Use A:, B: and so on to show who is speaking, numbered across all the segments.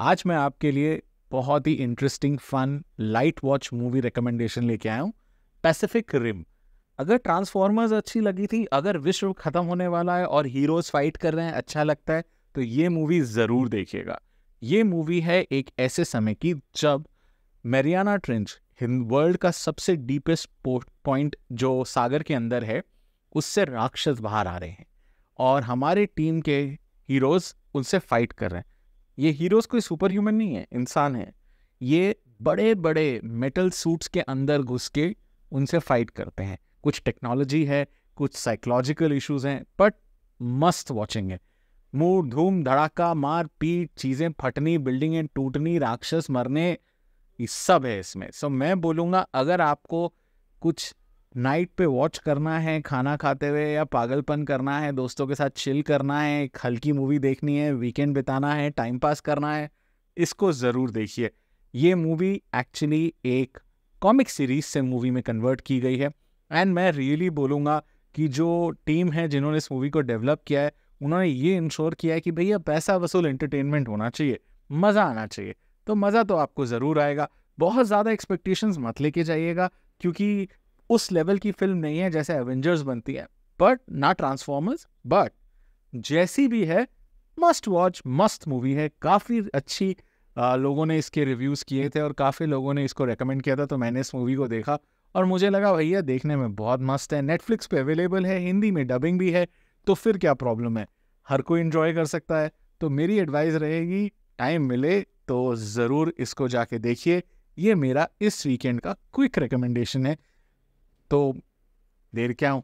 A: आज मैं आपके लिए बहुत ही interesting fun light watch movie recommendation लेके आया हूँ पैसिफिक रिम अगर ट्रांसफॉर्मर्स अच्छी लगी थी अगर विश्व खत्म होने वाला है और हीरोज फाइट कर रहे हैं अच्छा लगता है तो ये मूवी ज़रूर देखिएगा ये मूवी है एक ऐसे समय की जब मेरियाना ट्रेंच हिंद वर्ल्ड का सबसे डीपेस्ट पॉइंट जो सागर के अंदर है उससे राक्षस बाहर आ रहे हैं और हमारे टीम के हीरोज़ उनसे फाइट कर रहे हैं ये हीरोज कोई सुपर ह्यूमन नहीं है इंसान है ये बड़े बड़े मेटल सूट्स के अंदर घुस के उनसे फाइट करते हैं कुछ टेक्नोलॉजी है कुछ साइकोलॉजिकल इश्यूज हैं बट मस्त वॉचिंग है मूड धूम धड़ाका मार पीट चीज़ें फटनी बिल्डिंगें टूटनी राक्षस मरने ये सब है इसमें सो so, मैं बोलूँगा अगर आपको कुछ नाइट पे वॉच करना है खाना खाते हुए या पागलपन करना है दोस्तों के साथ चिल करना है एक हल्की मूवी देखनी है वीकेंड बिताना है टाइम पास करना है इसको ज़रूर देखिए ये मूवी एक्चुअली एक कॉमिक सीरीज से मूवी में कन्वर्ट की गई है एंड मैं रियली really बोलूँगा कि जो टीम है जिन्होंने इस मूवी को डेवलप किया है उन्होंने ये इंश्योर किया है कि भैया पैसा वसूल एंटरटेनमेंट होना चाहिए मज़ा आना चाहिए तो मज़ा तो आपको ज़रूर आएगा बहुत ज़्यादा एक्सपेक्टेशंस मत लेके जाइएगा क्योंकि उस लेवल की फिल्म नहीं है जैसे एवेंजर्स बनती है बट ना ट्रांसफॉर्मर्स बट जैसी भी है मस्ट वॉच मस्त मूवी है काफ़ी अच्छी आ, लोगों ने इसके रिव्यूज़ किए थे और काफ़ी लोगों ने इसको रेकमेंड किया था तो मैंने इस मूवी को देखा और मुझे लगा भैया देखने में बहुत मस्त है नेटफ्लिक्स पे अवेलेबल है हिंदी में डबिंग भी है तो फिर क्या प्रॉब्लम है हर कोई इन्जॉय कर सकता है तो मेरी एडवाइस रहेगी टाइम मिले तो ज़रूर इसको जाके देखिए ये मेरा इस वीकेंड का क्विक रिकमेंडेशन है तो देर क्या हूँ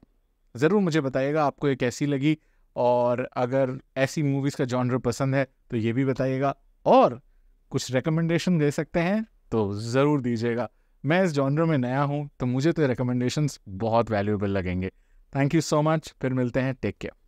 A: ज़रूर मुझे बताइएगा आपको ये कैसी लगी और अगर ऐसी मूवीज़ का जॉनर पसंद है तो ये भी बताइएगा और कुछ रिकमेंडेशन दे सकते हैं तो ज़रूर दीजिएगा मैं इस जॉनर में नया हूँ तो मुझे तो रिकमेंडेशन बहुत वैल्यूएबल लगेंगे थैंक यू सो मच फिर मिलते हैं टेक केयर